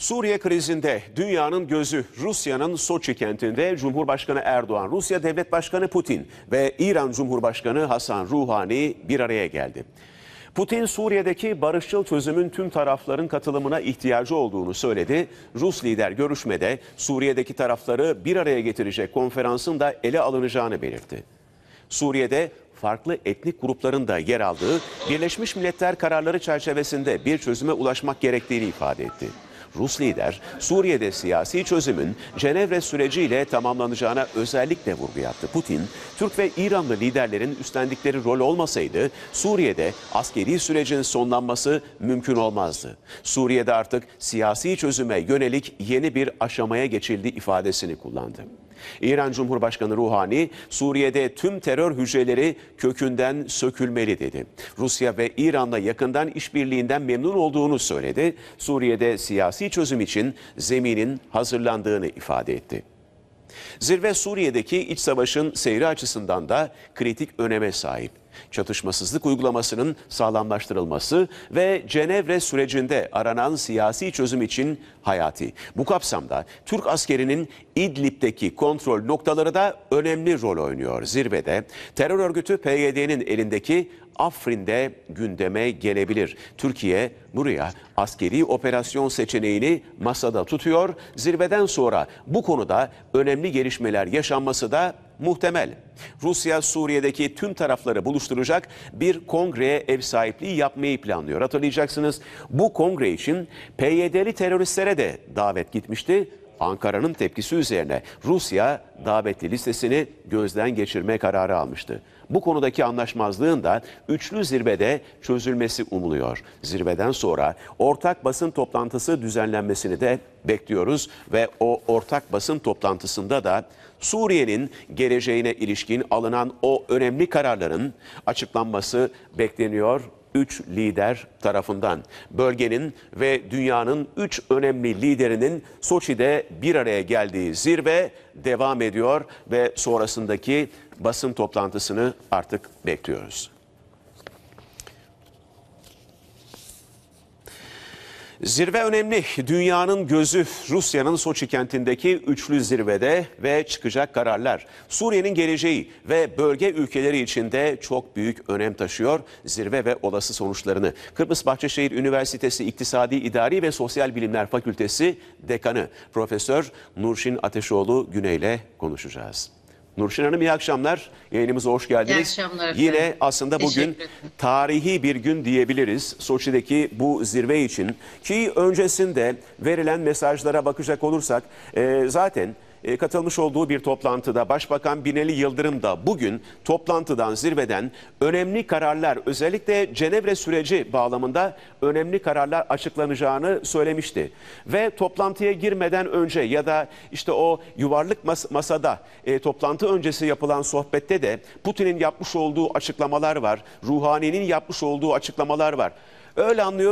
Suriye krizinde dünyanın gözü Rusya'nın Soçi kentinde Cumhurbaşkanı Erdoğan, Rusya Devlet Başkanı Putin ve İran Cumhurbaşkanı Hasan Ruhani bir araya geldi. Putin Suriye'deki barışçıl çözümün tüm tarafların katılımına ihtiyacı olduğunu söyledi. Rus lider görüşmede Suriye'deki tarafları bir araya getirecek konferansın da ele alınacağını belirtti. Suriye'de farklı etnik grupların da yer aldığı Birleşmiş Milletler kararları çerçevesinde bir çözüme ulaşmak gerektiğini ifade etti. Rus lider Suriye'de siyasi çözümün Cenevre süreciyle tamamlanacağına özellikle vurgu yaptı. Putin, Türk ve İranlı liderlerin üstlendikleri rol olmasaydı Suriye'de askeri sürecin sonlanması mümkün olmazdı. Suriye'de artık siyasi çözüme yönelik yeni bir aşamaya geçildi ifadesini kullandı. İran Cumhurbaşkanı Ruhani, Suriye'de tüm terör hücreleri kökünden sökülmeli dedi. Rusya ve İran'la yakından işbirliğinden memnun olduğunu söyledi. Suriye'de siyasi çözüm için zeminin hazırlandığını ifade etti. Zirve Suriye'deki iç savaşın seyri açısından da kritik öneme sahip çatışmasızlık uygulamasının sağlamlaştırılması ve Cenevre sürecinde aranan siyasi çözüm için hayati. Bu kapsamda Türk askerinin İdlib'deki kontrol noktaları da önemli rol oynuyor. Zirvede terör örgütü PYD'nin elindeki Afrin'de gündeme gelebilir. Türkiye buraya askeri operasyon seçeneğini masada tutuyor. Zirveden sonra bu konuda önemli gelişmeler yaşanması da muhtemel. Rusya Suriye'deki tüm tarafları buluşturacak bir kongreye ev sahipliği yapmayı planlıyor. Hatırlayacaksınız bu kongre için PYD'li teröristlere de davet gitmişti. Ankara'nın tepkisi üzerine Rusya davetli listesini gözden geçirme kararı almıştı. Bu konudaki anlaşmazlığın da üçlü zirvede çözülmesi umuluyor. Zirveden sonra ortak basın toplantısı düzenlenmesini de bekliyoruz ve o ortak basın toplantısında da Suriye'nin geleceğine ilişkin alınan o önemli kararların açıklanması bekleniyor 3 lider tarafından. Bölgenin ve dünyanın 3 önemli liderinin Soçi'de bir araya geldiği zirve devam ediyor ve sonrasındaki basın toplantısını artık bekliyoruz. Zirve önemli. Dünyanın gözü Rusya'nın Soçi kentindeki üçlü zirvede ve çıkacak kararlar. Suriye'nin geleceği ve bölge ülkeleri için de çok büyük önem taşıyor zirve ve olası sonuçlarını. Kıbrıs Bahçeşehir Üniversitesi İktisadi İdari ve Sosyal Bilimler Fakültesi Dekanı Profesör Nurşin Ateşoğlu Güney'le konuşacağız. Nurşin Hanım iyi akşamlar. Yayınımıza hoş geldiniz. İyi akşamlar. Efendim. Yine aslında bugün tarihi bir gün diyebiliriz. Soçi'deki bu zirve için ki öncesinde verilen mesajlara bakacak olursak e, zaten e, katılmış olduğu bir toplantıda Başbakan Binali Yıldırım da bugün toplantıdan zirveden önemli kararlar özellikle Cenevre süreci bağlamında önemli kararlar açıklanacağını söylemişti. Ve toplantıya girmeden önce ya da işte o yuvarlık mas masada e, toplantı öncesi yapılan sohbette de Putin'in yapmış olduğu açıklamalar var. Ruhani'nin yapmış olduğu açıklamalar var. Öyle anlıyoruz.